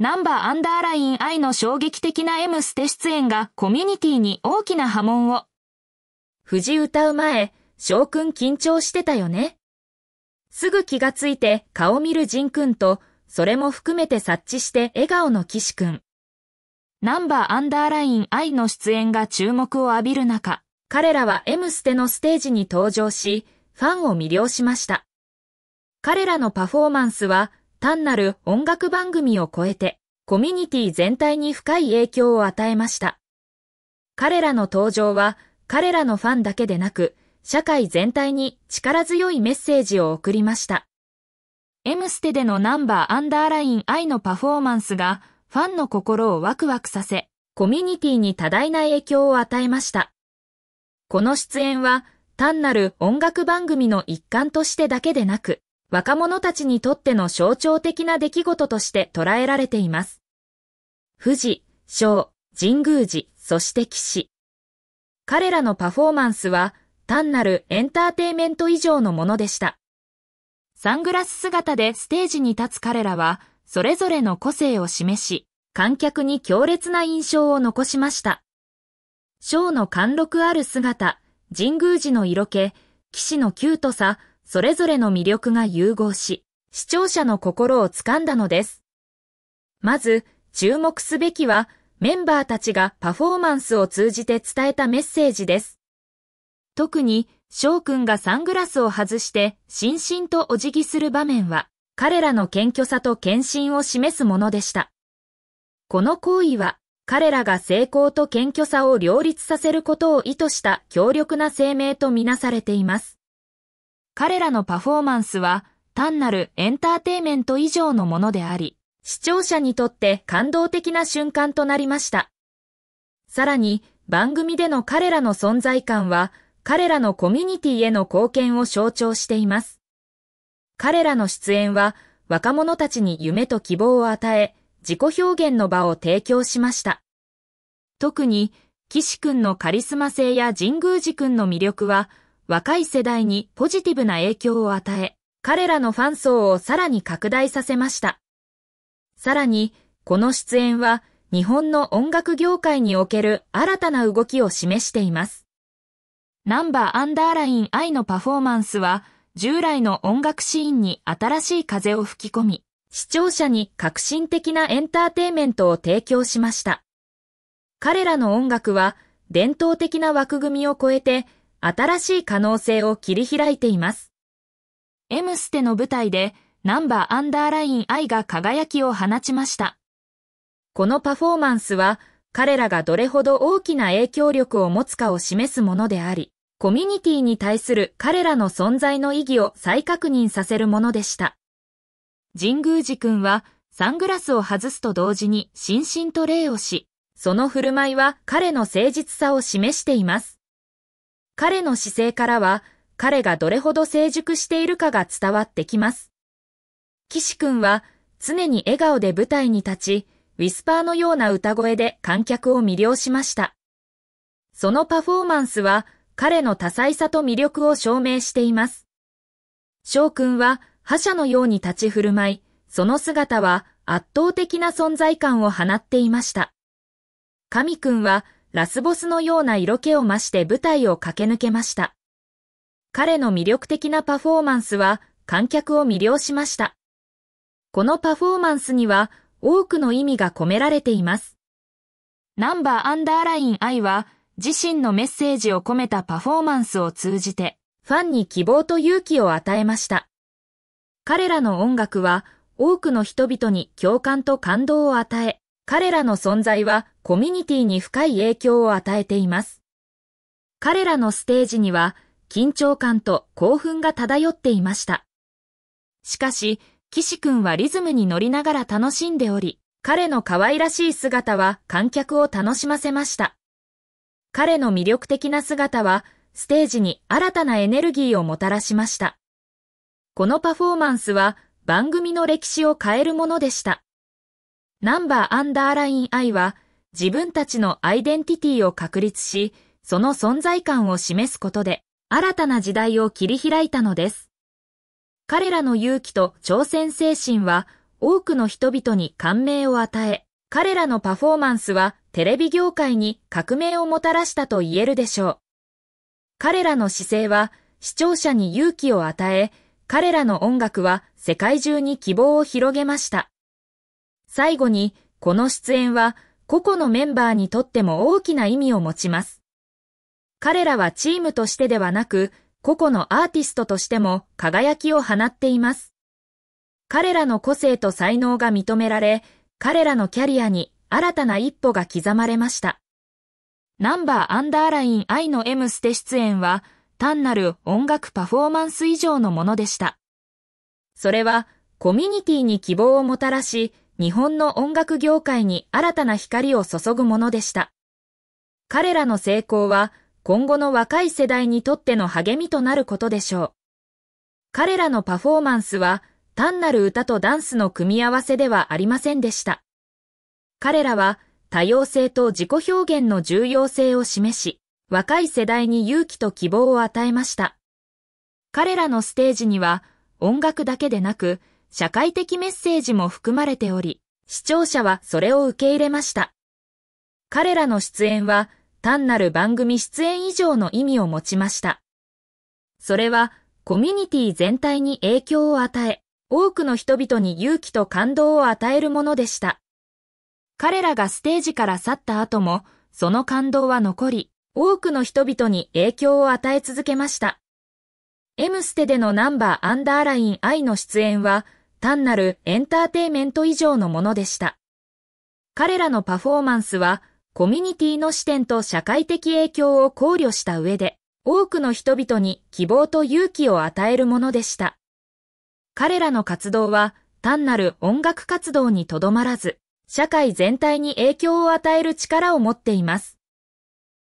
ナンバーアンダーライン I の衝撃的な M ステ出演がコミュニティに大きな波紋を。藤歌う前、翔くん緊張してたよね。すぐ気がついて顔見る仁くんと、それも含めて察知して笑顔の岸くん。ナンバーアンダーライン I の出演が注目を浴びる中、彼らは M ステのステージに登場し、ファンを魅了しました。彼らのパフォーマンスは単なる音楽番組を超えて、コミュニティ全体に深い影響を与えました。彼らの登場は、彼らのファンだけでなく、社会全体に力強いメッセージを送りました。エムステでのナンバーアンダーライン愛のパフォーマンスが、ファンの心をワクワクさせ、コミュニティに多大な影響を与えました。この出演は、単なる音楽番組の一環としてだけでなく、若者たちにとっての象徴的な出来事として捉えられています。富士、小、神宮寺、そして騎士。彼らのパフォーマンスは単なるエンターテイメント以上のものでした。サングラス姿でステージに立つ彼らは、それぞれの個性を示し、観客に強烈な印象を残しました。ショーの貫禄ある姿、神宮寺の色気、騎士のキュートさ、それぞれの魅力が融合し、視聴者の心をつかんだのです。まず、注目すべきは、メンバーたちがパフォーマンスを通じて伝えたメッセージです。特に、翔くんがサングラスを外して、しんしんとお辞儀する場面は、彼らの謙虚さと献身を示すものでした。この行為は、彼らが成功と謙虚さを両立させることを意図した強力な声明とみなされています。彼らのパフォーマンスは単なるエンターテイメント以上のものであり、視聴者にとって感動的な瞬間となりました。さらに、番組での彼らの存在感は、彼らのコミュニティへの貢献を象徴しています。彼らの出演は、若者たちに夢と希望を与え、自己表現の場を提供しました。特に、岸くんのカリスマ性や神宮寺くんの魅力は、若い世代にポジティブな影響を与え、彼らのファン層をさらに拡大させました。さらに、この出演は日本の音楽業界における新たな動きを示しています。ナンバーアンダーライン I のパフォーマンスは、従来の音楽シーンに新しい風を吹き込み、視聴者に革新的なエンターテイメントを提供しました。彼らの音楽は、伝統的な枠組みを超えて、新しい可能性を切り開いています。M ステの舞台でナンバーアンダーライン愛が輝きを放ちました。このパフォーマンスは彼らがどれほど大きな影響力を持つかを示すものであり、コミュニティに対する彼らの存在の意義を再確認させるものでした。神宮寺君はサングラスを外すと同時に心身と礼をし、その振る舞いは彼の誠実さを示しています。彼の姿勢からは、彼がどれほど成熟しているかが伝わってきます。岸くんは常に笑顔で舞台に立ち、ウィスパーのような歌声で観客を魅了しました。そのパフォーマンスは彼の多彩さと魅力を証明しています。翔くんは覇者のように立ち振る舞い、その姿は圧倒的な存在感を放っていました。神くんはラスボスのような色気を増して舞台を駆け抜けました。彼の魅力的なパフォーマンスは観客を魅了しました。このパフォーマンスには多くの意味が込められています。ナンバーアンダーライン I は自身のメッセージを込めたパフォーマンスを通じてファンに希望と勇気を与えました。彼らの音楽は多くの人々に共感と感動を与え、彼らの存在はコミュニティに深い影響を与えています。彼らのステージには緊張感と興奮が漂っていました。しかし、岸くんはリズムに乗りながら楽しんでおり、彼の可愛らしい姿は観客を楽しませました。彼の魅力的な姿は、ステージに新たなエネルギーをもたらしました。このパフォーマンスは番組の歴史を変えるものでした。ナンバーアンダーライン I は自分たちのアイデンティティを確立し、その存在感を示すことで新たな時代を切り開いたのです。彼らの勇気と挑戦精神は多くの人々に感銘を与え、彼らのパフォーマンスはテレビ業界に革命をもたらしたと言えるでしょう。彼らの姿勢は視聴者に勇気を与え、彼らの音楽は世界中に希望を広げました。最後に、この出演は、個々のメンバーにとっても大きな意味を持ちます。彼らはチームとしてではなく、個々のアーティストとしても輝きを放っています。彼らの個性と才能が認められ、彼らのキャリアに新たな一歩が刻まれました。ナンバーアンダーライン愛の M ステ出演は、単なる音楽パフォーマンス以上のものでした。それは、コミュニティに希望をもたらし、日本の音楽業界に新たな光を注ぐものでした。彼らの成功は今後の若い世代にとっての励みとなることでしょう。彼らのパフォーマンスは単なる歌とダンスの組み合わせではありませんでした。彼らは多様性と自己表現の重要性を示し、若い世代に勇気と希望を与えました。彼らのステージには音楽だけでなく、社会的メッセージも含まれており、視聴者はそれを受け入れました。彼らの出演は単なる番組出演以上の意味を持ちました。それはコミュニティ全体に影響を与え、多くの人々に勇気と感動を与えるものでした。彼らがステージから去った後も、その感動は残り、多くの人々に影響を与え続けました。M ステでのナンバーアンダーライン I の出演は、単なるエンターテイメント以上のものでした。彼らのパフォーマンスは、コミュニティの視点と社会的影響を考慮した上で、多くの人々に希望と勇気を与えるものでした。彼らの活動は、単なる音楽活動にとどまらず、社会全体に影響を与える力を持っています。